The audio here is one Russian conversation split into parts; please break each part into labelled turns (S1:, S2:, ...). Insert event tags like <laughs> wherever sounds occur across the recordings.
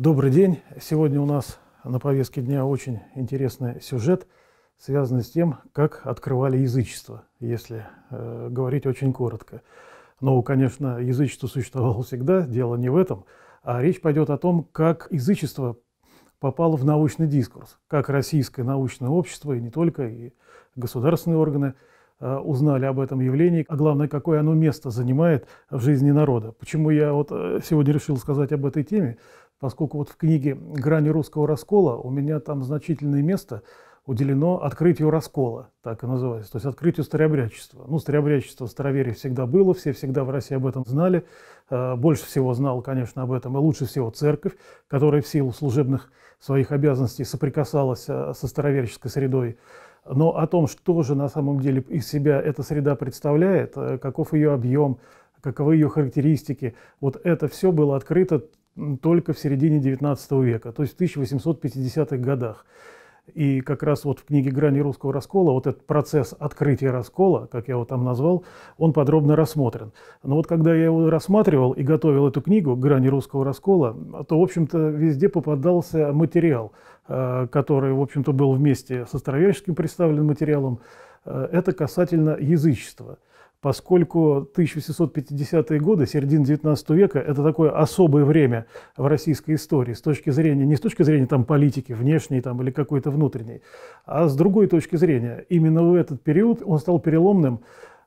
S1: Добрый день. Сегодня у нас на повестке дня очень интересный сюжет, связанный с тем, как открывали язычество, если э, говорить очень коротко. Но, ну, конечно, язычество существовало всегда, дело не в этом, а речь пойдет о том, как язычество попало в научный дискурс, как российское научное общество, и не только, и государственные органы э, узнали об этом явлении, а главное, какое оно место занимает в жизни народа. Почему я вот э, сегодня решил сказать об этой теме? поскольку вот в книге «Грани русского раскола» у меня там значительное место уделено открытию раскола, так и называется, то есть открытию старообрядчества. Ну, старообрядчество в староверии всегда было, все всегда в России об этом знали. Э, больше всего знал, конечно, об этом и лучше всего церковь, которая в силу служебных своих обязанностей соприкасалась э, со староверческой средой. Но о том, что же на самом деле из себя эта среда представляет, э, каков ее объем, каковы ее характеристики. Вот это все было открыто только в середине XIX века, то есть в 1850-х годах. И как раз вот в книге «Грани русского раскола» вот этот процесс открытия раскола, как я его там назвал, он подробно рассмотрен. Но вот когда я его рассматривал и готовил эту книгу «Грани русского раскола», то, в общем-то, везде попадался материал, э, который, в общем-то, был вместе с островельским представленным материалом. Э, это касательно язычества – поскольку 1850-е годы, середина 19 века, это такое особое время в российской истории с точки зрения, не с точки зрения там, политики внешней там, или какой-то внутренней, а с другой точки зрения. Именно в этот период он стал переломным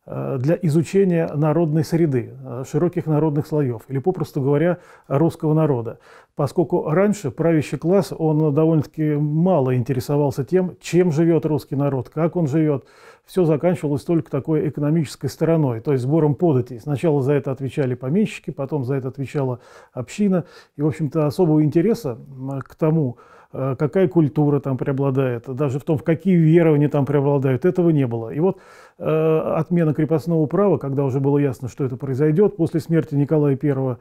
S1: Э, для изучения народной среды, э, широких народных слоев, или, попросту говоря, русского народа. Поскольку раньше правящий класс, он довольно-таки мало интересовался тем, чем живет русский народ, как он живет. Все заканчивалось только такой экономической стороной, то есть сбором податей. Сначала за это отвечали помещики, потом за это отвечала община. И, в общем-то, особого интереса к тому, Э, какая культура там преобладает, даже в том, в какие верования там преобладают, этого не было. И вот э, отмена крепостного права, когда уже было ясно, что это произойдет после смерти Николая I,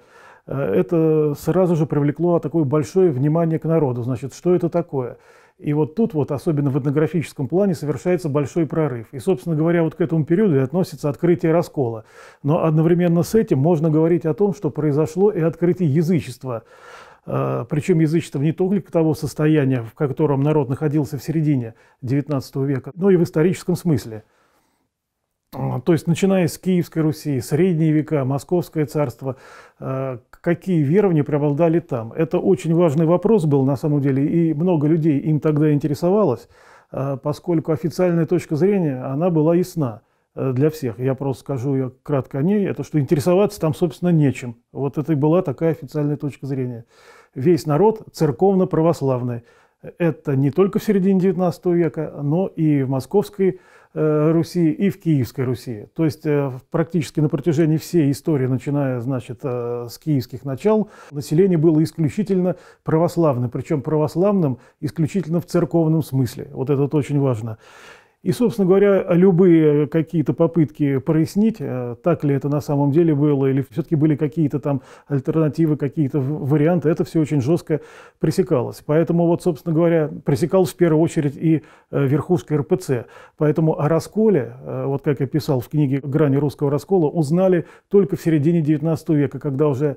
S1: э, это сразу же привлекло такое большое внимание к народу. Значит, что это такое? И вот тут вот, особенно в этнографическом плане, совершается большой прорыв. И, собственно говоря, вот к этому периоду и относится открытие раскола. Но одновременно с этим можно говорить о том, что произошло и открытие язычества. Э, причем язычество не только того состояния, в котором народ находился в середине XIX века, но и в историческом смысле. Э, то есть, начиная с Киевской Руси, Средние века, Московское царство, э, какие верования преобладали там? Это очень важный вопрос был на самом деле, и много людей им тогда интересовалось, поскольку официальная точка зрения, она была ясна – Э, для всех. Я просто скажу я кратко о ней, это что интересоваться там, собственно, нечем. Вот это и была такая официальная точка зрения. Весь народ церковно-православный. Это не только в середине XIX века, но и в Московской э, Руси, и в Киевской Руси. То есть э, практически на протяжении всей истории, начиная значит, э, с киевских начал, население было исключительно православным, причем православным исключительно в церковном смысле. Вот это вот очень важно. И, собственно говоря, любые какие-то попытки прояснить, э, так ли это на самом деле было, или все-таки были какие-то там альтернативы, какие-то варианты, это все очень жестко пресекалось. Поэтому вот, собственно говоря, пресекалось в первую очередь и э, верхушка РПЦ. Поэтому о расколе, э, вот как я писал в книге «Грани русского раскола», узнали только в середине XIX века, когда уже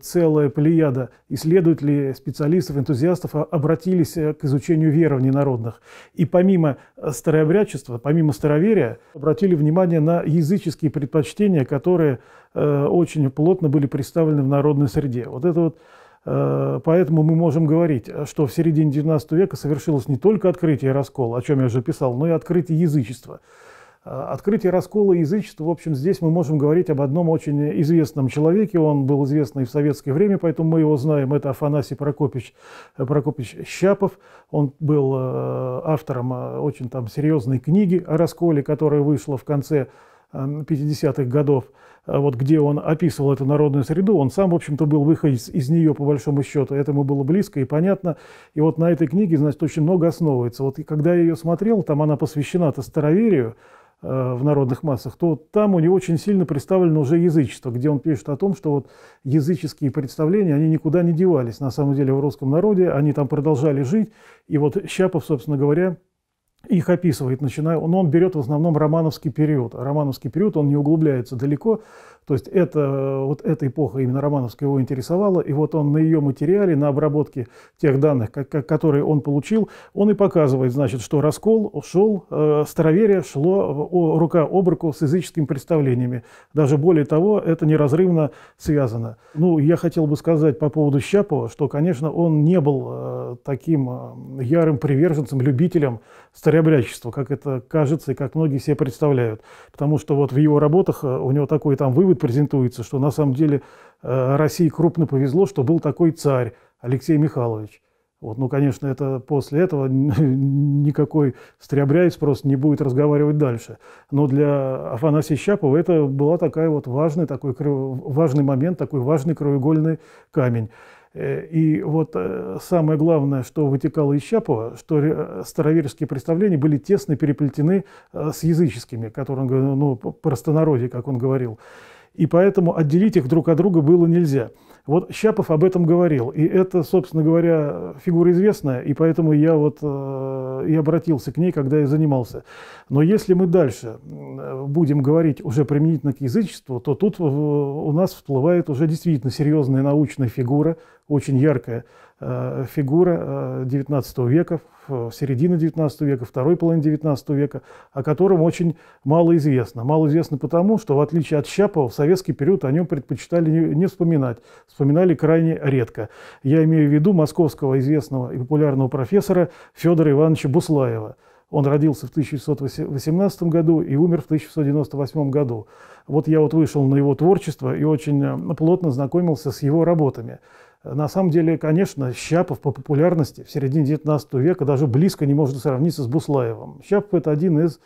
S1: целая плеяда исследователей, специалистов, энтузиастов обратились к изучению верований народных. И помимо старообрядных ноябрячества, помимо староверия, обратили внимание на языческие предпочтения, которые э, очень плотно были представлены в народной среде. Вот это вот э, Поэтому мы можем говорить, что в середине XIX века совершилось не только открытие раскола, о чем я уже писал, но и открытие язычества. А, открытие раскола язычества, в общем, здесь мы можем говорить об одном очень известном человеке, он был известен и в советское время, поэтому мы его знаем, это Афанасий Прокопич, э, Прокопич Щапов, он был э, автором э, очень там серьезной книги о расколе, которая вышла в конце 50-х эм, годов, а вот где он описывал эту народную среду, он сам, в общем-то, был выходец из нее, по большому счету, Это ему было близко и понятно, и вот на этой книге, значит, очень много основывается. Вот и когда я ее смотрел, там она посвящена-то староверию, Э, в народных массах, то там у него очень сильно представлено уже язычество, где он пишет о том, что вот языческие представления, они никуда не девались на самом деле в русском народе, они там продолжали жить, и вот Щапов, собственно говоря, их описывает, начиная, он он берет в основном романовский период. А романовский период, он не углубляется далеко, то есть это, вот эта эпоха именно Романовская его интересовала, и вот он на ее материале, на обработке тех данных, как, которые он получил, он и показывает, значит, что раскол шел, э, староверие шло о, рука об руку с языческими представлениями. Даже более того, это неразрывно связано. Ну, я хотел бы сказать по поводу Щапова, что, конечно, он не был э, таким э, ярым приверженцем, любителем старообрядчества, как это кажется и как многие себе представляют. Потому что вот в его работах э, у него такой там вывод вывод презентуется, что на самом деле э, России крупно повезло, что был такой царь Алексей Михайлович. Вот, ну, конечно, это после этого <laughs> никакой стрябряец просто не будет разговаривать дальше. Но для Афанасия Щапова это была такая вот важный, такой, важный момент, такой важный краеугольный камень. Э, и вот э, самое главное, что вытекало из Щапова, что староверские представления были тесно переплетены с языческими, которые он говорил, ну, простонародье, как он говорил и поэтому отделить их друг от друга было нельзя. Вот Щапов об этом говорил, и это, собственно говоря, фигура известная, и поэтому я вот э, и обратился к ней, когда я занимался. Но если мы дальше э, будем говорить уже применительно к язычеству, то тут у нас всплывает уже действительно серьезная научная фигура, очень яркая э, фигура э, века, Э, середины XIX века, второй половины XIX века, о котором очень мало известно. Мало известно потому, что в отличие от Щапова, в советский период о нем предпочитали не вспоминать, вспоминали крайне редко. Я имею в виду московского известного и популярного профессора Федора Ивановича Буслаева. Он родился в 1918 году и умер в 1998 году. Вот я вот вышел на его творчество и очень э, плотно знакомился с его работами. На самом деле, конечно, Щапов по популярности в середине 19 века даже близко не может сравниться с Буслаевым. Щапов – это один из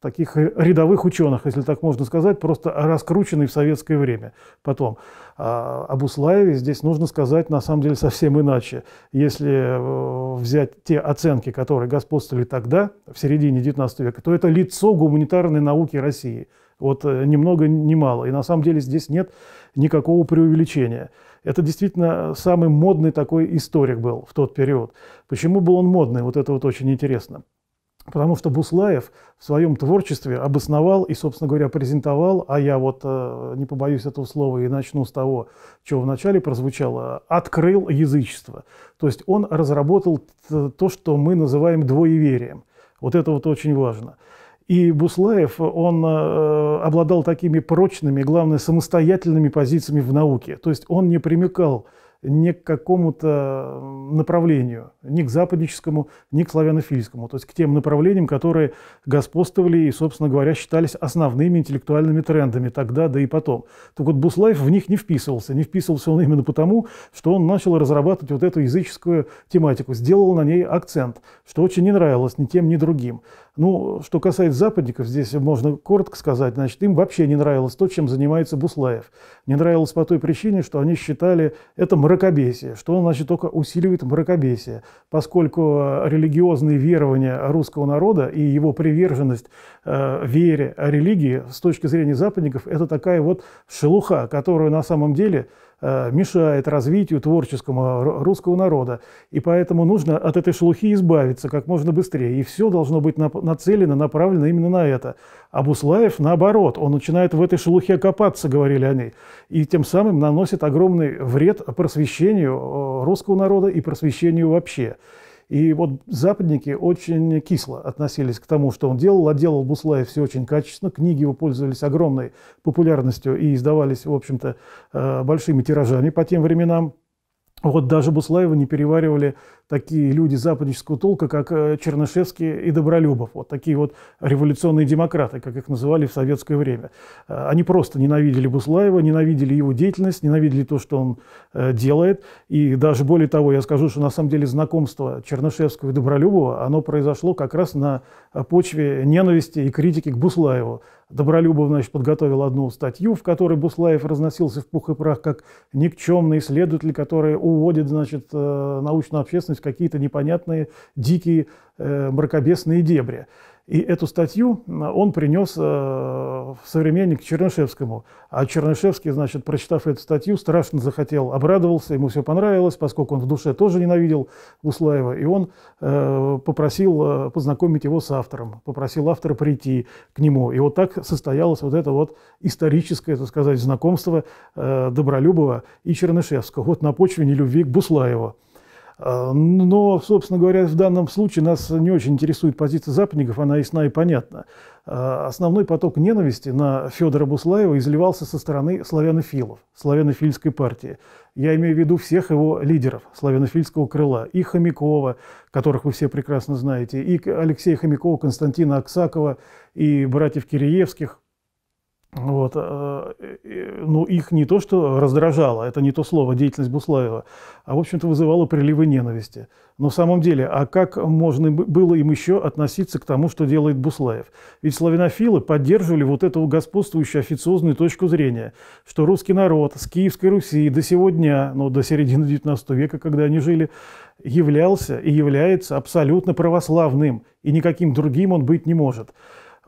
S1: таких рядовых ученых, если так можно сказать, просто раскрученный в советское время. Потом а, об Услаеве здесь нужно сказать на самом деле совсем иначе. Если э, взять те оценки, которые господствовали тогда, в середине XIX века, то это лицо гуманитарной науки России. Вот э, ни много ни мало. И на самом деле здесь нет никакого преувеличения. Это действительно самый модный такой историк был в тот период. Почему был он модный? Вот это вот очень интересно. Потому что Буслаев в своем творчестве обосновал и, собственно говоря, презентовал, а я вот э, не побоюсь этого слова и начну с того, чего вначале прозвучало, открыл язычество. То есть он разработал то, что мы называем двоеверием. Вот это вот очень важно. И Буслаев, он э, обладал такими прочными, главное, самостоятельными позициями в науке. То есть он не примыкал ни к какому-то направлению, ни к западническому, ни к славянофильскому, то есть к тем направлениям, которые господствовали и, собственно говоря, считались основными интеллектуальными трендами тогда, да и потом. Так вот, Буслаев в них не вписывался. Не вписывался он именно потому, что он начал разрабатывать вот эту языческую тематику, сделал на ней акцент, что очень не нравилось ни тем, ни другим. Ну, что касается западников, здесь можно коротко сказать, значит, им вообще не нравилось то, чем занимается Буслаев. Не нравилось по той причине, что они считали это мракобесие, что он, значит, только усиливает мракобесие, поскольку э, религиозные верования русского народа и его приверженность э, вере, религии с точки зрения западников, это такая вот шелуха, которую на самом деле Э, мешает развитию творческому русского народа. И поэтому нужно от этой шелухи избавиться как можно быстрее. И все должно быть нацелено, направлено именно на это. А Буслаев, наоборот, он начинает в этой шелухе копаться, говорили они, и тем самым наносит огромный вред просвещению э, русского народа и просвещению вообще. И вот западники очень кисло относились к тому, что он делал, а делал Буслаев все очень качественно, книги его пользовались огромной популярностью и издавались, в общем-то, э, большими тиражами по тем временам. Вот даже Буслаева не переваривали такие люди западнического толка, как э, Чернышевский и Добролюбов. Вот такие вот революционные демократы, как их называли в советское время. Э, они просто ненавидели Буслаева, ненавидели его деятельность, ненавидели то, что он э, делает. И даже более того, я скажу, что на самом деле знакомство Чернышевского и Добролюбова, оно произошло как раз на почве ненависти и критики к Буслаеву. Добролюбов значит, подготовил одну статью, в которой Буслаев разносился в пух и прах как никчемный исследователь, который уводит значит, э, научную общественность в какие-то непонятные, дикие, э, мракобесные дебри. И эту статью э, он принес э, в современник Чернышевскому. А Чернышевский, значит, прочитав эту статью, страшно захотел, обрадовался, ему все понравилось, поскольку он в душе тоже ненавидел Гуслаева. И он э, попросил познакомить его с автором, попросил автора прийти к нему. И вот так состоялось вот это вот историческое, так сказать, знакомство Добролюбова и Чернышевского. Вот на почве нелюбви к Буслаеву. А, но, собственно говоря, в данном случае нас не очень интересует позиция западников, она ясна и понятна. А, основной поток ненависти на Федора Буслаева изливался со стороны славянофилов, славянофильской партии. Я имею в виду всех его лидеров славянофильского крыла, и Хомякова, которых вы все прекрасно знаете, и Алексея Хомякова, Константина Аксакова, и братьев Киреевских, вот, э, ну, их не то, что раздражало, это не то слово, деятельность Буслаева, а, в общем-то, вызывало приливы ненависти. Но в самом деле, а как можно было им еще относиться к тому, что делает Буслаев? Ведь славянофилы поддерживали вот эту господствующую официозную точку зрения, что русский народ с Киевской Руси до сегодня, ну, до середины XIX века, когда они жили, являлся и является абсолютно православным, и никаким другим он быть не может.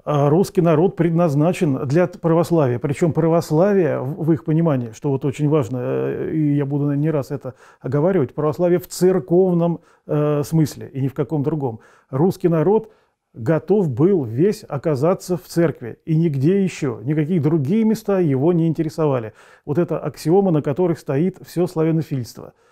S1: А, русский народ предназначен для православия. Причем православие, в их понимании, что вот очень важно, э, и я буду не раз это оговаривать, православие в церковном э, смысле и ни в каком другом. Русский народ готов был весь оказаться в церкви, и нигде еще, никакие другие места его не интересовали. Вот это аксиома, на которых стоит все славянофильство –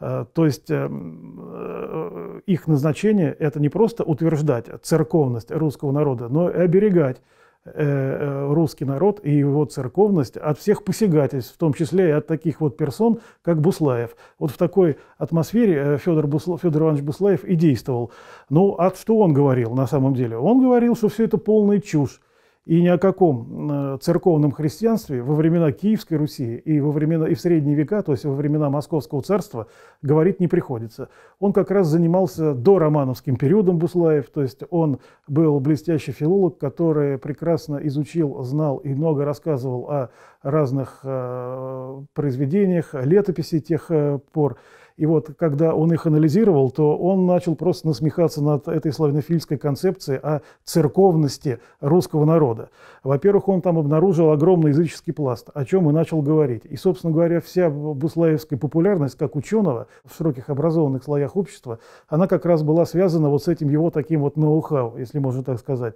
S1: Э, то есть эм, э, их назначение – это не просто утверждать церковность русского народа, но и оберегать э, русский народ и его церковность от всех посягательств, в том числе и от таких вот персон, как Буслаев. Вот в такой атмосфере Федор, Бусла... Федор Иванович Буслаев и действовал. Ну, а что он говорил на самом деле? Он говорил, что все это полная чушь, и ни о каком э, церковном христианстве во времена Киевской Руси и, во времена, и в средние века, то есть во времена Московского царства, говорить не приходится. Он как раз занимался до романовским периодом Буслаев, то есть он был блестящий филолог, который прекрасно изучил, знал и много рассказывал о разных э, произведениях, летописи тех э, пор. И вот когда он их анализировал, то он начал просто насмехаться над этой славянофильской концепцией о церковности русского народа. Во-первых, он там обнаружил огромный языческий пласт, о чем и начал говорить. И, собственно говоря, вся буслаевская популярность как ученого в широких образованных слоях общества, она как раз была связана вот с этим его таким вот ноу-хау, если можно так сказать.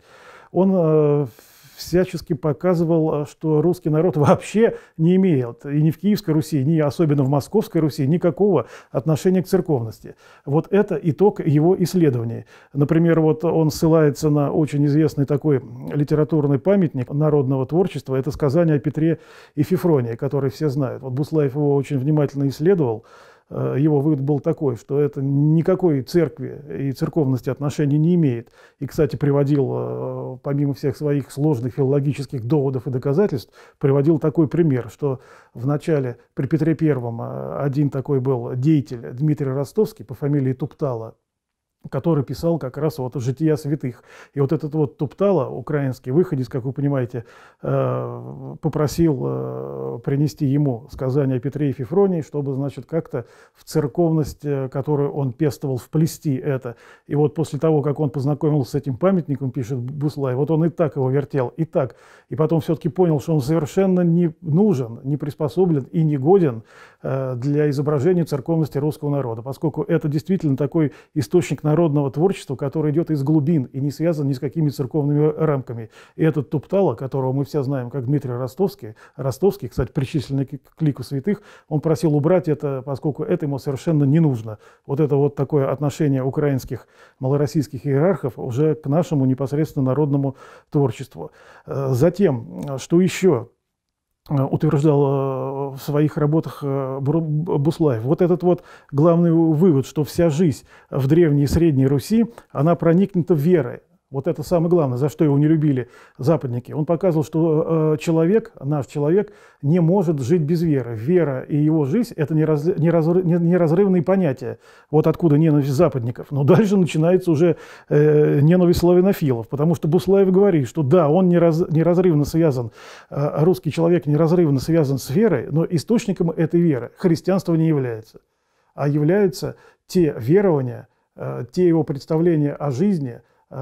S1: Он э, всячески показывал, э, что русский народ вообще не имеет и ни в Киевской Руси, ни особенно в Московской Руси никакого отношения к церковности. Вот это итог его исследований. Например, вот он ссылается на очень известный такой литературный памятник народного творчества. Это сказание о Петре и Фифроне, который все знают. Вот Буслаев его очень внимательно исследовал. Э, его вывод был такой, что это никакой церкви и церковности отношения не имеет. И, кстати, приводил, э, помимо всех своих сложных филологических доводов и доказательств, приводил такой пример, что в начале при Петре Первом э, один такой был деятель Дмитрий Ростовский по фамилии Туптала – который писал как раз вот «Жития святых». И вот этот вот Туптала, украинский выходец, как вы понимаете, э, попросил э, принести ему сказания о Петре и Фифронии, чтобы, значит, как-то в церковность, э, которую он пестовал, вплести это. И вот после того, как он познакомился с этим памятником, пишет Буслай, вот он и так его вертел, и так. И потом все-таки понял, что он совершенно не нужен, не приспособлен и не годен Э, для изображения церковности русского народа, поскольку это действительно такой источник народного творчества, который идет из глубин и не связан ни с какими церковными рамками. И этот Туптало, которого мы все знаем как Дмитрий Ростовский, Ростовский, кстати, причисленный к клику святых, он просил убрать это, поскольку это ему совершенно не нужно. Вот это вот такое отношение украинских малороссийских иерархов уже к нашему непосредственно народному творчеству. Э, затем, э, что еще? Э, утверждал э, в своих работах э, Буслаев. Вот этот вот главный вывод, что вся жизнь в Древней и Средней Руси, она проникнута верой, вот это самое главное, за что его не любили западники. Он показывал, что э, человек, наш человек, не может жить без веры. Вера и его жизнь – это нераз, неразрыв, неразрывные понятия. Вот откуда ненависть западников. Но дальше начинается уже э, ненависть славянофилов, потому что Буслаев говорит, что да, он нераз, неразрывно связан, э, русский человек неразрывно связан с верой, но источником этой веры христианство не является, а являются те верования, те его представления о жизни – Э,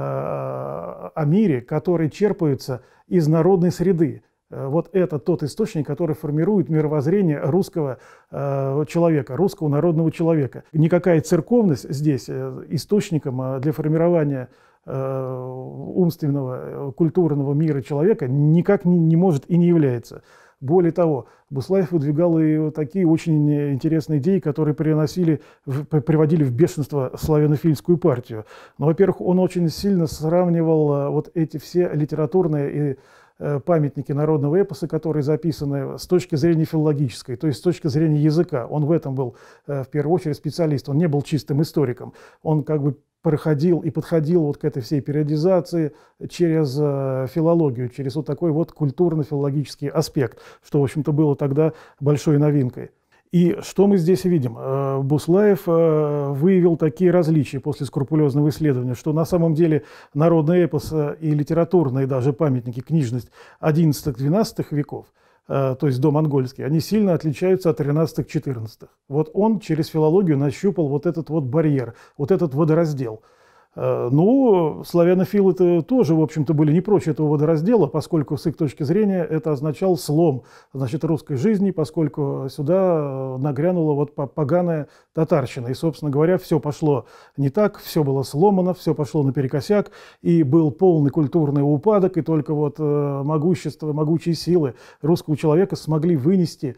S1: о мире, которые черпаются из народной среды. Э, вот это тот источник, который формирует мировоззрение русского э, человека, русского народного человека. Никакая церковность здесь источником для формирования умственного, культурного мира человека никак не, не может и не является. Более того, Буслаев выдвигал и такие очень интересные идеи, которые приносили, приводили в бешенство славянофильскую партию. Но, во-первых, он очень сильно сравнивал э, вот эти все литературные и э, памятники народного эпоса, которые записаны с точки зрения филологической, то есть с точки зрения языка. Он в этом был э, в первую очередь специалист, он не был чистым историком. Он как бы проходил и подходил вот к этой всей периодизации через э, филологию, через вот такой вот культурно-филологический аспект, что, в общем-то, было тогда большой новинкой. И что мы здесь видим? Э, Буслаев э, выявил такие различия после скрупулезного исследования, что на самом деле народные эпосы и литературные даже памятники, книжность XI-XII веков – Э, то есть до монгольские, они сильно отличаются от 13-14. Вот он через филологию нащупал вот этот вот барьер, вот этот водораздел – Э, ну, славянофилы-то тоже, в общем-то, были не прочь этого водораздела, поскольку с их точки зрения это означал слом значит, русской жизни, поскольку сюда э, нагрянула вот поганая татарщина. И, собственно говоря, все пошло не так, все было сломано, все пошло наперекосяк, и был полный культурный упадок, и только вот э, могущество, могучие силы русского человека смогли вынести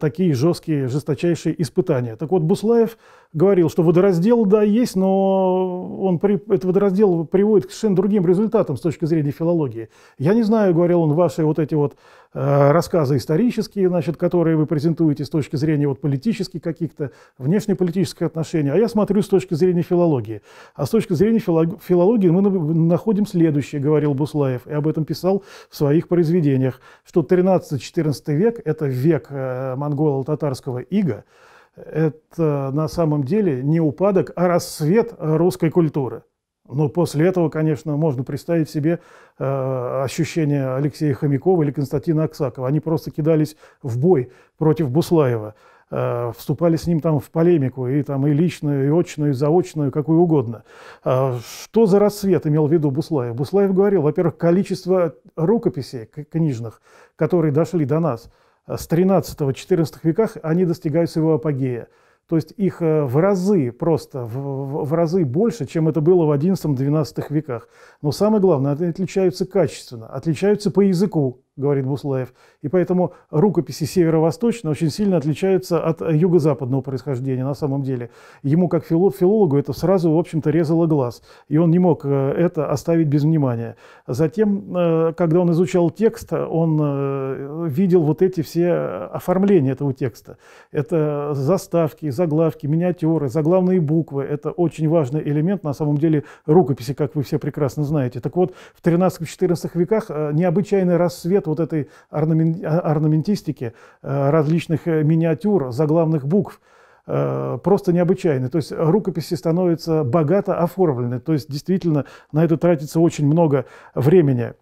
S1: такие жесткие, жесточайшие испытания. Так вот, Буслаев говорил, что водораздел, да, есть, но он при при, этот водораздел приводит к совершенно другим результатам с точки зрения филологии. Я не знаю, говорил он, ваши вот эти вот э, рассказы исторические, значит, которые вы презентуете с точки зрения вот политических каких-то, внешнеполитических отношений, а я смотрю с точки зрения филологии. А с точки зрения филологии мы находим следующее, говорил Буслаев, и об этом писал в своих произведениях, что 13-14 век – это век э, монголо-татарского ига, это на самом деле не упадок, а рассвет русской культуры. Но после этого, конечно, можно представить себе э, ощущение Алексея Хомякова или Константина Аксакова. Они просто кидались в бой против Буслаева, э, вступали с ним там в полемику, и там и личную, и очную, и заочную, какую угодно. Э, что за рассвет имел в виду Буслаев? Буслаев говорил, во-первых, количество рукописей книжных, которые дошли до нас – с 13-14 веках они достигают своего апогея. То есть их э, в разы просто, в, в разы больше, чем это было в 11-12 веках. Но самое главное, они отличаются качественно, отличаются по языку говорит Буслаев. И поэтому рукописи северо восточные очень сильно отличаются от э, юго-западного происхождения на самом деле. Ему, как филологу, это сразу, в общем-то, резало глаз, и он не мог э, это оставить без внимания. Затем, э, когда он изучал текст, он видел вот эти все оформления этого текста. Это заставки, заглавки, миниатюры, заглавные буквы. Это очень важный элемент, на самом деле, рукописи, как вы все прекрасно знаете. Так вот, в 13-14 веках необычайный рассвет лет вот этой орнаментистики э, различных э, миниатюр, заглавных букв э, просто необычайны. То есть рукописи становятся богато оформлены. То есть действительно на это тратится очень много времени.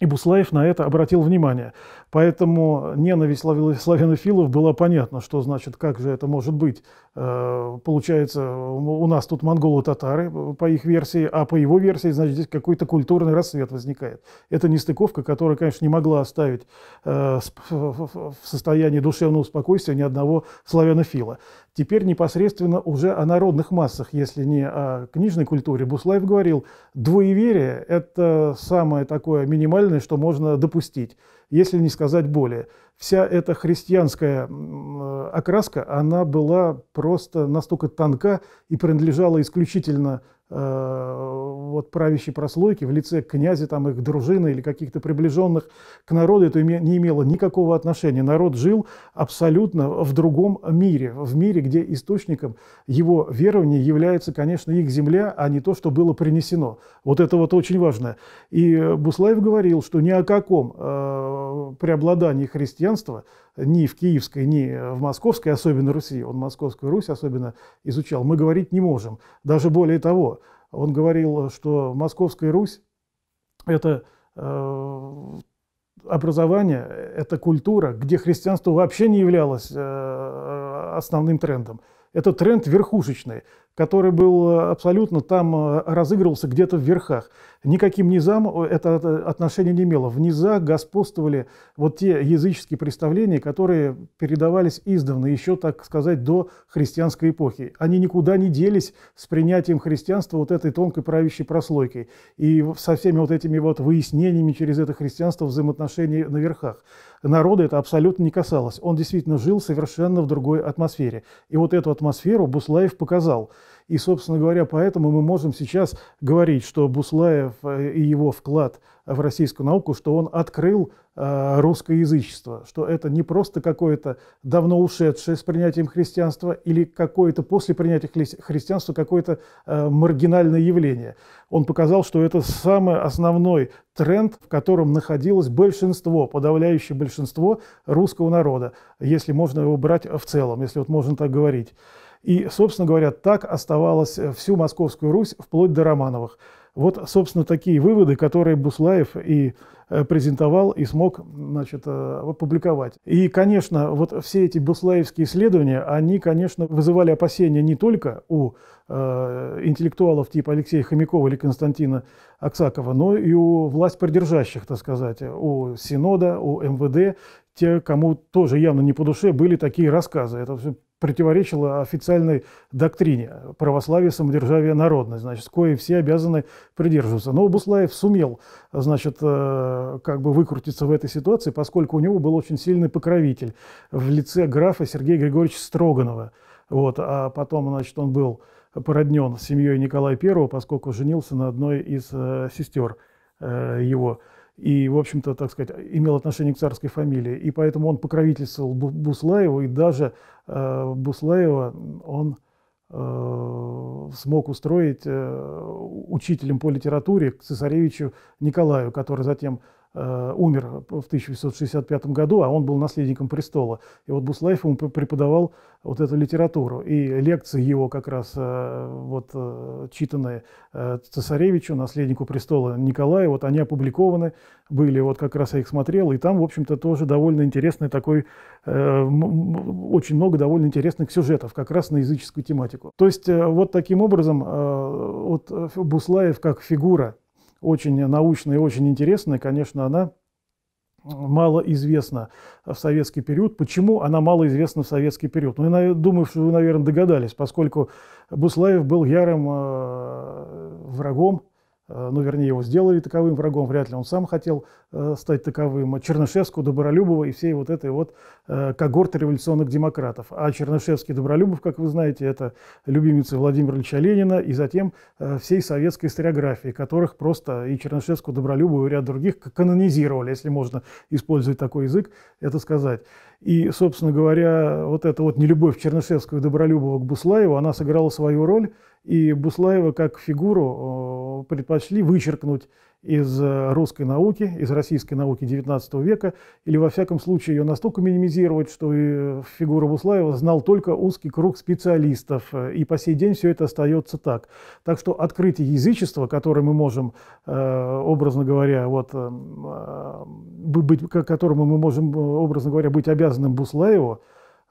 S1: И Буслаев на это обратил внимание. Поэтому ненависть славянофилов была понятна, что значит, как же это может быть. Э, получается, у нас тут монголы-татары, э, по их версии, а по его версии, значит, здесь какой-то культурный рассвет возникает. Это нестыковка, которая, конечно, не могла оставить э, в состоянии душевного спокойствия ни одного славянофила. Теперь непосредственно уже о народных массах, если не о книжной культуре. Буслаев говорил, двоеверие – это самое такое минимальное, что можно допустить, если не сказать более вся эта христианская э, окраска, она была просто настолько тонка и принадлежала исключительно Э, вот правящей прослойки в лице князя, там, их дружины или каких-то приближенных к народу, это не имело никакого отношения. Народ жил абсолютно в другом мире, в мире, где источником его верования является, конечно, их земля, а не то, что было принесено. Вот это вот очень важно. И Буслаев говорил, что ни о каком э, преобладании христианства ни в Киевской, ни в Московской, особенно Руси, он Московскую Русь особенно изучал, мы говорить не можем. Даже более того, он говорил, что Московская Русь – это э, образование, это культура, где христианство вообще не являлось э, основным трендом. Это тренд верхушечный который был э, абсолютно там э, разыгрывался где-то в верхах. Никаким низам э, это отношение не имело. В низах господствовали вот те языческие представления, которые передавались издавна, еще, так сказать, до христианской эпохи. Они никуда не делись с принятием христианства вот этой тонкой правящей прослойкой и со всеми вот этими вот выяснениями через это христианство взаимоотношений на верхах народа это абсолютно не касалось. Он действительно жил совершенно в другой атмосфере. И вот эту атмосферу Буслаев показал. И, собственно говоря, поэтому мы можем сейчас говорить, что Буслаев э, и его вклад в российскую науку, что он открыл э, русскоязычество, что это не просто какое-то давно ушедшее с принятием христианства или какое-то после принятия христианства какое-то э, маргинальное явление. Он показал, что это самый основной тренд, в котором находилось большинство, подавляющее большинство русского народа, если можно его брать в целом, если вот можно так говорить. И, собственно говоря, так оставалась э, всю Московскую Русь вплоть до Романовых. Вот, собственно, такие выводы, которые Буслаев и э, презентовал и смог значит, э, опубликовать. И, конечно, вот все эти буслаевские исследования, они, конечно, вызывали опасения не только у э, интеллектуалов типа Алексея Хомякова или Константина Аксакова, но и у власть придержащих, так сказать, у Синода, у МВД, те, кому тоже явно не по душе были такие рассказы. Это все противоречило официальной доктрине православия, самодержавия, народность, значит, кое все обязаны придерживаться. Но Буслаев сумел, значит, э, как бы выкрутиться в этой ситуации, поскольку у него был очень сильный покровитель в лице графа Сергея Григорьевича Строганова. Вот, а потом, значит, он был породнен с семьей Николая I, поскольку женился на одной из э, сестер э, его и, в общем-то, так сказать, имел отношение к царской фамилии. И поэтому он покровительствовал Буслаеву, и даже э, Буслаева он э, смог устроить э, учителем по литературе к цесаревичу Николаю, который затем Э, умер в 1865 году, а он был наследником престола. И вот Буслаев ему преподавал вот эту литературу. И лекции его как раз э, вот э, читанные цесаревичу, наследнику престола Николаю, вот они опубликованы были, вот как раз я их смотрел, и там, в общем-то, тоже довольно интересный такой, э, очень много довольно интересных сюжетов как раз на языческую тематику. То есть вот таким образом э, вот Буслаев как фигура очень научная и очень интересная, конечно, она э, мало известна в советский период. Почему она мало известна в советский период? Ну, я думаю, что вы, наверное, догадались, поскольку Буслаев был ярым э, врагом Э, ну, вернее, его сделали таковым врагом, вряд ли он сам хотел э, стать таковым, а Чернышевского, Добролюбова и всей вот этой вот э, когорты революционных демократов. А Чернышевский Добролюбов, как вы знаете, это любимицы Владимира Ильича Ленина и затем э, всей советской историографии, которых просто и Чернышевского, Добролюбова и ряд других канонизировали, если можно использовать такой язык, это сказать. И, собственно говоря, вот эта вот нелюбовь Чернышевского и Добролюбова к Буслаеву, она сыграла свою роль, и Буслаева как фигуру э, предпочли вычеркнуть из э, русской науки, из российской науки XIX века, или во всяком случае ее настолько минимизировать, что и э, фигура Буслаева знал только узкий круг специалистов, и по сей день все это остается так. Так что открытие язычества, которое мы можем, образно говоря, вот, быть, которому мы можем, образно говоря, быть обязанным Буслаеву,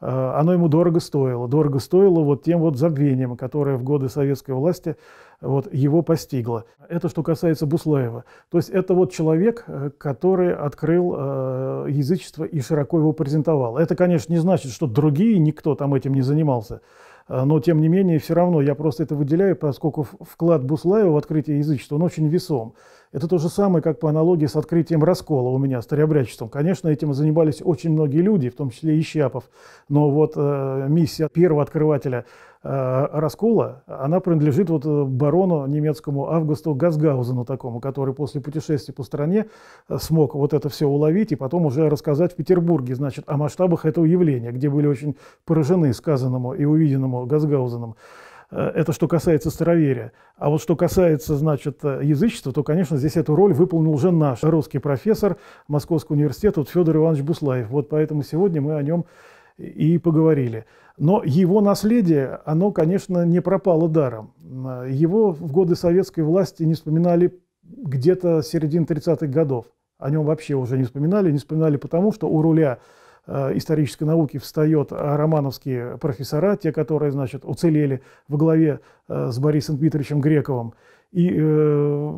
S1: Э, оно ему дорого стоило. Дорого стоило вот тем вот забвением, которое в годы советской власти вот его постигло. Это что касается Буслаева. То есть это вот человек, э, который открыл э, язычество и широко его презентовал. Это, конечно, не значит, что другие никто там этим не занимался. Э, но, тем не менее, все равно я просто это выделяю, поскольку вклад Буслаева в открытие язычества, он очень весом. Это то же самое, как по аналогии с открытием раскола у меня, с старообрядчеством. Конечно, этим занимались очень многие люди, в том числе и Щапов. Но вот э, миссия первого открывателя э, раскола, она принадлежит вот э, барону немецкому Августу Газгаузену такому, который после путешествий по стране э, смог вот это все уловить и потом уже рассказать в Петербурге, значит, о масштабах этого явления, где были очень поражены сказанному и увиденному Газгаузеном. Э, это что касается староверия. А вот что касается, значит, э, язычества, то, конечно, здесь эту роль выполнил уже наш русский профессор Московского университета вот Федор Иванович Буслаев. Вот поэтому сегодня мы о нем и поговорили. Но его наследие, оно, конечно, не пропало даром. Э, его в годы советской власти не вспоминали где-то середины 30-х годов. О нем вообще уже не вспоминали. Не вспоминали потому, что у руля Э, исторической науки встает а романовские профессора, те, которые, значит, уцелели во главе э, с Борисом Дмитриевичем Грековым. И э,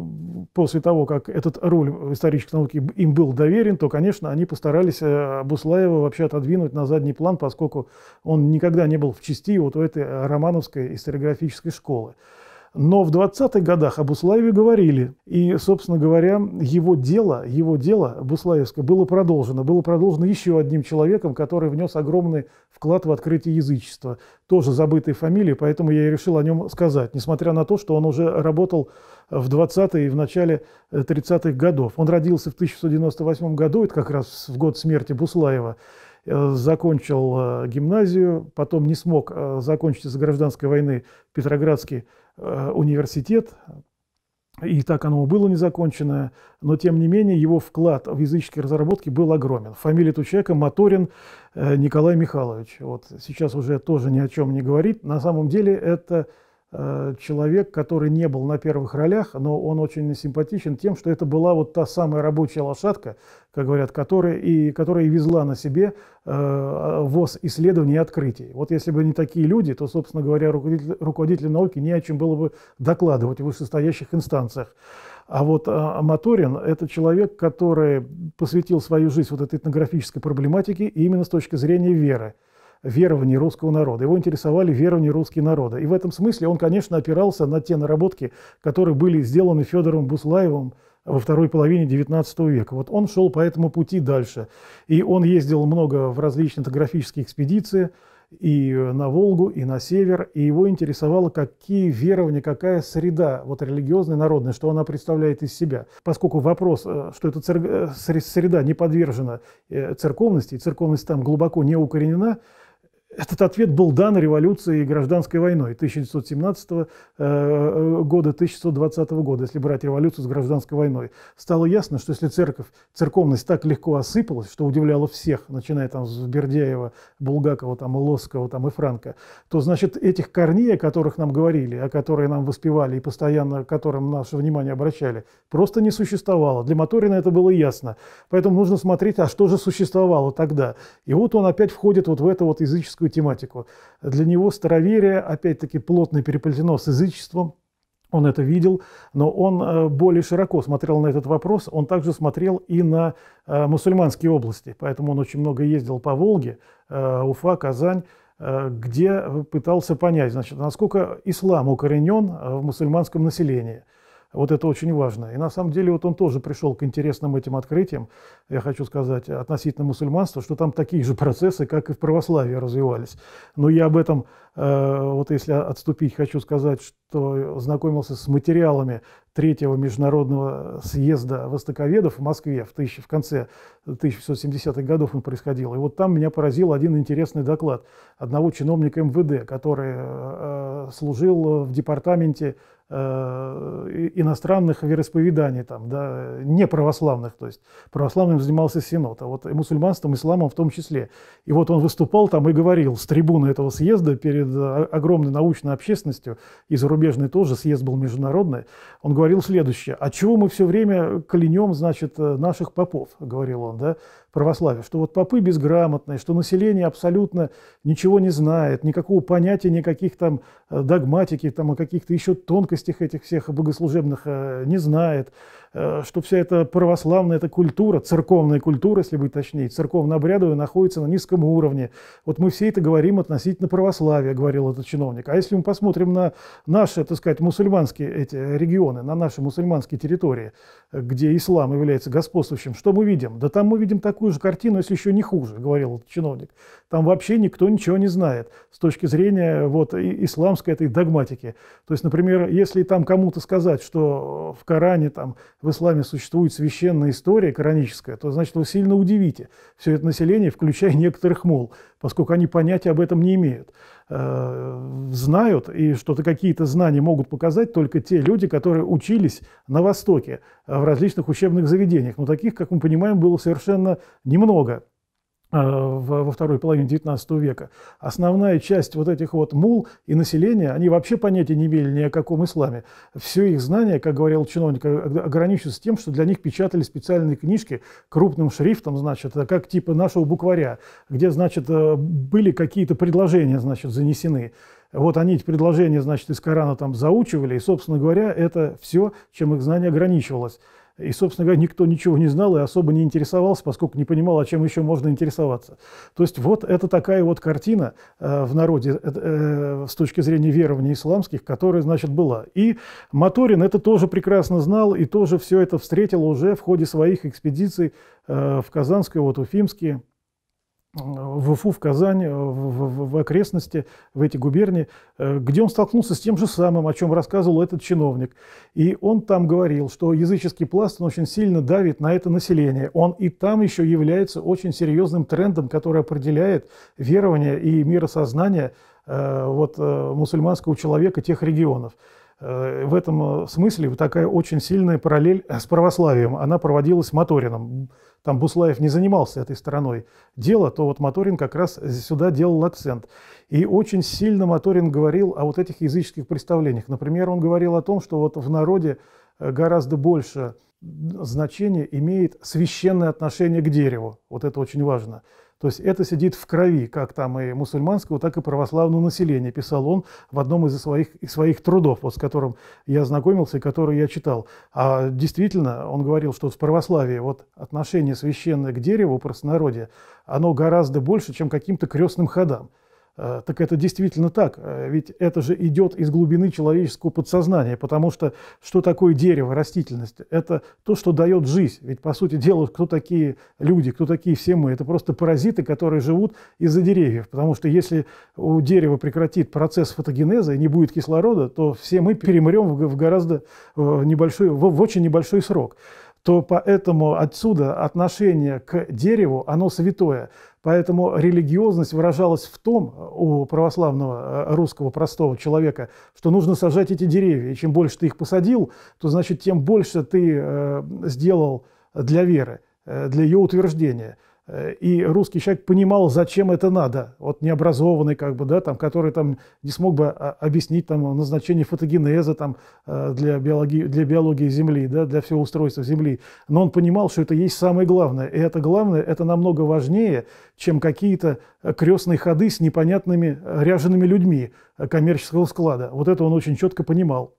S1: после того, как этот роль исторической науки им был доверен, то, конечно, они постарались э, Буслаева вообще отодвинуть на задний план, поскольку он никогда не был в части вот у этой романовской историографической школы. Но в 20-х годах об Буслаеве говорили. И, собственно говоря, его дело, его дело Буслаевское было продолжено. Было продолжено еще одним человеком, который внес огромный вклад в открытие язычества. Тоже забытой фамилии, поэтому я и решил о нем сказать, несмотря на то, что он уже работал в 20-е и в начале 30-х э, годов. Он родился в 1998 году, это как раз в год смерти Буслаева э, закончил э, гимназию, потом не смог закончить из-за гражданской войны Петроградский Э, университет, и так оно было незаконченное, но тем не менее его вклад в языческие разработки был огромен. Фамилия этого человека Моторин э, Николай Михайлович. Вот сейчас уже тоже ни о чем не говорит. На самом деле это Э, человек, который не был на первых ролях, но он очень симпатичен тем, что это была вот та самая рабочая лошадка, как говорят, которая и, которая и везла на себе э, ВОЗ исследований и открытий. Вот если бы не такие люди, то, собственно говоря, руководители, руководители науки не о чем было бы докладывать в вышестоящих инстанциях. А вот а, Моторин – это человек, который посвятил свою жизнь вот этой этнографической проблематике именно с точки зрения веры верований русского народа. Его интересовали верования русского народа. И в этом смысле он, конечно, опирался на те наработки, которые были сделаны Федором Буслаевым во второй половине XIX века. Вот он шел по этому пути дальше. И он ездил много в различные этнографические экспедиции, и э, на Волгу, и на север, и его интересовало, какие верования, какая среда, вот религиозная, народная, что она представляет из себя. Поскольку вопрос, э, что эта цер... Э, среда не подвержена церковности, и церковность там глубоко не укоренена, этот ответ был дан революцией и гражданской войной 1917 э, э, года, 1920 года, если брать революцию с гражданской войной. Стало ясно, что если церковь, церковность так легко осыпалась, что удивляло всех, начиная там с Бердяева, Булгакова, там, Лосского там, и Франка, то, значит, этих корней, о которых нам говорили, о которых нам воспевали и постоянно которым наше внимание обращали, просто не существовало. Для Моторина это было ясно. Поэтому нужно смотреть, а что же существовало тогда. И вот он опять входит вот в это вот языческое языческую тематику. Для него староверие, опять-таки, плотно переплетено с язычеством, он это видел, но он э, более широко смотрел на этот вопрос, он также смотрел и на э, мусульманские области, поэтому он очень много ездил по Волге, э, Уфа, Казань, где пытался понять, значит, насколько ислам укоренен в мусульманском населении – вот это очень важно. И на самом деле вот он тоже пришел к интересным этим открытиям, я хочу сказать, относительно мусульманства, что там такие же процессы, как и в православии развивались. Но я об этом, э, вот если отступить, хочу сказать, что знакомился с материалами третьего международного съезда востоковедов в Москве в, тысяч, в конце 1970-х годов он происходил. И вот там меня поразил один интересный доклад одного чиновника МВД, который э, э, служил в департаменте э, иностранных вероисповеданий, там, да, не православных, то есть православным занимался Синод, а вот и мусульманством, исламом в том числе. И вот он выступал там и говорил с трибуны этого съезда перед э, огромной научной общественностью, и зарубежный тоже, съезд был международный, он говорил следующее. «От «А чего мы все время клянем, значит, э, наших попов?» – говорил он, да, православие. Что вот попы безграмотные, что население абсолютно ничего не знает, никакого понятия, никаких там э, догматики, там, о каких-то еще тонкостях этих всех богослужебных э, не знает. Э, что вся эта православная эта культура, церковная культура, если быть точнее, церковно-обрядовая, находится на низком уровне. Вот мы все это говорим относительно православия, говорил этот чиновник. А если мы посмотрим на наши, так сказать, мусульманские эти регионы, на наши мусульманские территории, э, где ислам является господствующим, что мы видим? Да там мы видим такую же картину, если еще не хуже, говорил этот чиновник. Там вообще никто ничего не знает с точки зрения вот исламской этой догматики. То есть, например, если там кому-то сказать, что в Коране там в исламе существует священная история кораническая, то значит вы сильно удивите все это население, включая некоторых мол, поскольку они понятия об этом не имеют. Э, знают, и что-то какие-то знания могут показать только те люди, которые учились на Востоке э, в различных учебных заведениях. Но таких, как мы понимаем, было совершенно немного. Э, во второй половине XIX века. Основная часть вот этих вот мул и населения, они вообще понятия не имели ни о каком исламе. Все их знания, как говорил чиновник, ограничиваются тем, что для них печатали специальные книжки крупным шрифтом, значит, э, как типа нашего букваря, где, значит, э, были какие-то предложения, значит, занесены. Вот они эти предложения, значит, из Корана там заучивали, и, собственно говоря, это все, чем их знание ограничивалось. И, собственно говоря, никто ничего не знал и особо не интересовался, поскольку не понимал, о а чем еще можно интересоваться. То есть вот это такая вот картина э, в народе э, э, с точки зрения верований исламских, которая, значит, была. И Моторин это тоже прекрасно знал и тоже все это встретил уже в ходе своих экспедиций э, в Казанское, вот Уфимске, в Уфу, в Казань, э, в, в, в окрестности, в эти губернии, э, где он столкнулся с тем же самым, о чем рассказывал этот чиновник. И он там говорил, что языческий пласт он очень сильно давит на это население. Он и там еще является очень серьезным трендом, который определяет верование и миросознание э, вот, мусульманского человека тех регионов. В этом смысле такая очень сильная параллель с православием. Она проводилась Моторином там Буслаев не занимался этой стороной дела, то вот Моторин как раз сюда делал акцент. И очень сильно Моторин говорил о вот этих языческих представлениях. Например, он говорил о том, что вот в народе э, гораздо больше значение имеет священное отношение к дереву. Вот это очень важно. То есть это сидит в крови, как там и мусульманского, так и православного населения, писал он в одном из своих, из своих трудов, вот, с которым я знакомился и который я читал. А действительно, он говорил, что в православии вот отношение священное к дереву, простонародье, оно гораздо больше, чем каким-то крестным ходам. Э, так это действительно так, э, ведь это же идет из глубины человеческого подсознания, потому что что такое дерево, растительность? Это то, что дает жизнь. Ведь, по сути дела, кто такие люди, кто такие все мы? Это просто паразиты, которые живут из-за деревьев, потому что если у дерева прекратит процесс фотогенеза и не будет кислорода, то все мы перемрем в гораздо э, небольшой, в очень небольшой срок то поэтому отсюда отношение к дереву, оно святое. Поэтому религиозность выражалась в том э, у православного э, русского простого человека, что нужно сажать эти деревья. И чем больше ты их посадил, то значит тем больше ты э, сделал для веры, для ее утверждения. Э, и русский человек понимал, зачем это надо. Вот необразованный, как бы, да, там, который там не смог бы а, объяснить там, назначение фотогенеза там, э, для, биологии, для биологии Земли, да, для всего устройства Земли. Но он понимал, что это есть самое главное. И это главное, это намного важнее, чем какие-то э, крестные ходы с непонятными ряжеными людьми коммерческого склада. Вот это он очень четко понимал.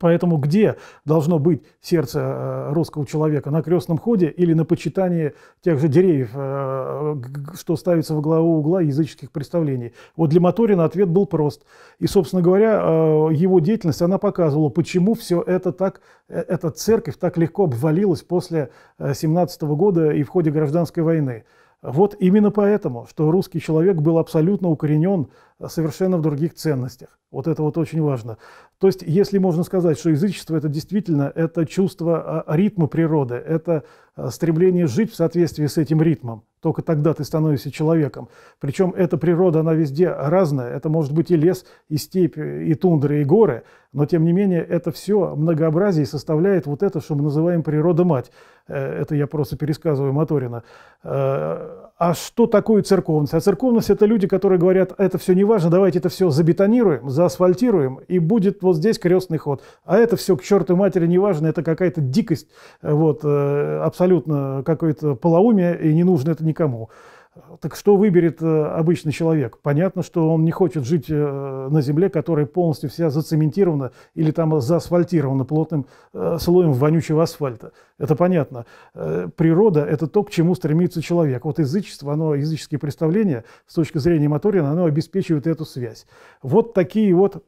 S1: Поэтому где должно быть сердце э, русского человека? На крестном ходе или на почитании тех же деревьев, э, что ставится во главу угла языческих представлений? Вот для Моторина ответ был прост. И, собственно говоря, э, его деятельность, она показывала, почему все это так, эта церковь так легко обвалилась после 17 года и в ходе гражданской войны. Вот именно поэтому, что русский человек был абсолютно укоренен э, совершенно в других ценностях. Вот это вот очень важно. То есть, если можно сказать, что язычество – это действительно это чувство а, а, ритма природы, это э, стремление жить в соответствии с этим ритмом. Только тогда ты становишься человеком. Причем эта природа, она везде разная. Это может быть и лес, и степь, и тундра, и горы. Но, тем не менее, это все многообразие составляет вот это, что мы называем природа-мать – Э, это я просто пересказываю Моторина. Э, а что такое церковность? А церковность – это люди, которые говорят, это все не важно, давайте это все забетонируем, заасфальтируем, и будет вот здесь крестный ход. А это все к черту матери не важно, это какая-то дикость, э, вот, абсолютно какое-то полоумие, и не нужно это никому. Так что выберет э, обычный человек? Понятно, что он не хочет жить э, на земле, которая полностью вся зацементирована или там заасфальтирована плотным э, слоем вонючего асфальта. Это понятно. Природа – это то, к чему стремится человек. Вот язычество, оно, языческие представления с точки зрения Моторина, оно обеспечивает эту связь. Вот такие вот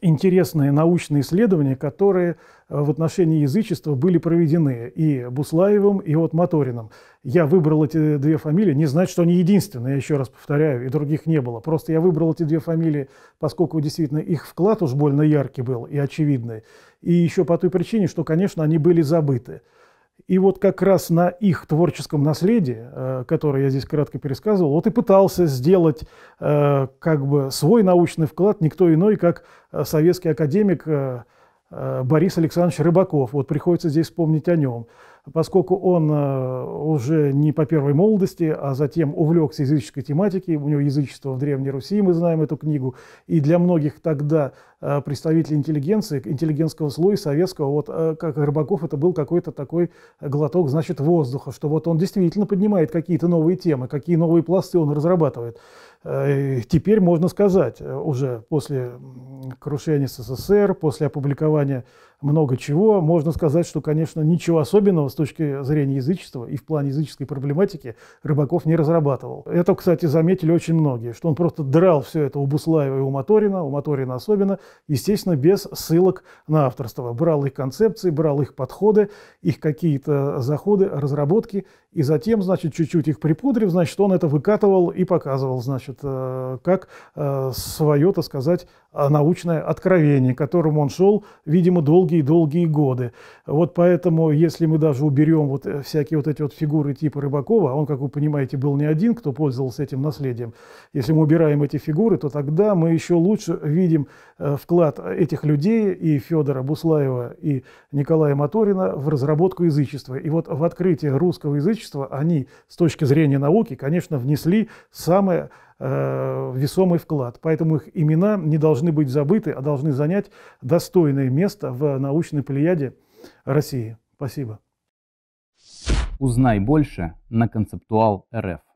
S1: интересные научные исследования, которые э, в отношении язычества были проведены и Буслаевым, и вот Моторином. Я выбрал эти две фамилии, не значит, что они единственные, я еще раз повторяю, и других не было. Просто я выбрал эти две фамилии, поскольку действительно их вклад уж больно яркий был и очевидный. И еще по той причине, что, конечно, они были забыты. И вот как раз на их творческом наследии, э, которое я здесь кратко пересказывал, вот и пытался сделать э, как бы свой научный вклад никто иной, как э, советский академик Борис Александрович Рыбаков. Вот приходится здесь вспомнить о нем поскольку он э, уже не по первой молодости, а затем увлекся языческой тематикой, у него язычество в Древней Руси, мы знаем эту книгу, и для многих тогда э, представителей интеллигенции, интеллигентского слоя советского, вот э, как Рыбаков, это был какой-то такой глоток, значит, воздуха, что вот он действительно поднимает какие-то новые темы, какие новые пласты он разрабатывает. Теперь можно сказать уже после крушения СССР, после опубликования много чего. Можно сказать, что, конечно, ничего особенного с точки зрения язычества и в плане языческой проблематики Рыбаков не разрабатывал. Это, кстати, заметили очень многие, что он просто драл все это у Буслаева и у Моторина, у Моторина особенно, естественно, без ссылок на авторство. Брал их концепции, брал их подходы, их какие-то заходы, разработки, и затем, значит, чуть-чуть их припудрив, значит, он это выкатывал и показывал, значит, э, как э, свое, так сказать, научное откровение, к которому он шел, видимо, долго долгие-долгие годы. Вот поэтому, если мы даже уберем вот э, всякие вот эти вот фигуры типа Рыбакова, он, как вы понимаете, был не один, кто пользовался этим наследием, если мы убираем эти фигуры, то тогда мы еще лучше видим э, вклад этих людей и Федора Буслаева, и Николая Моторина в разработку язычества. И вот в открытие русского язычества они, с точки зрения науки, конечно, внесли самое Э, весомый вклад. Поэтому их имена не должны быть забыты, а должны занять достойное место в научной плеяде России. Спасибо. Узнай больше на концептуал РФ.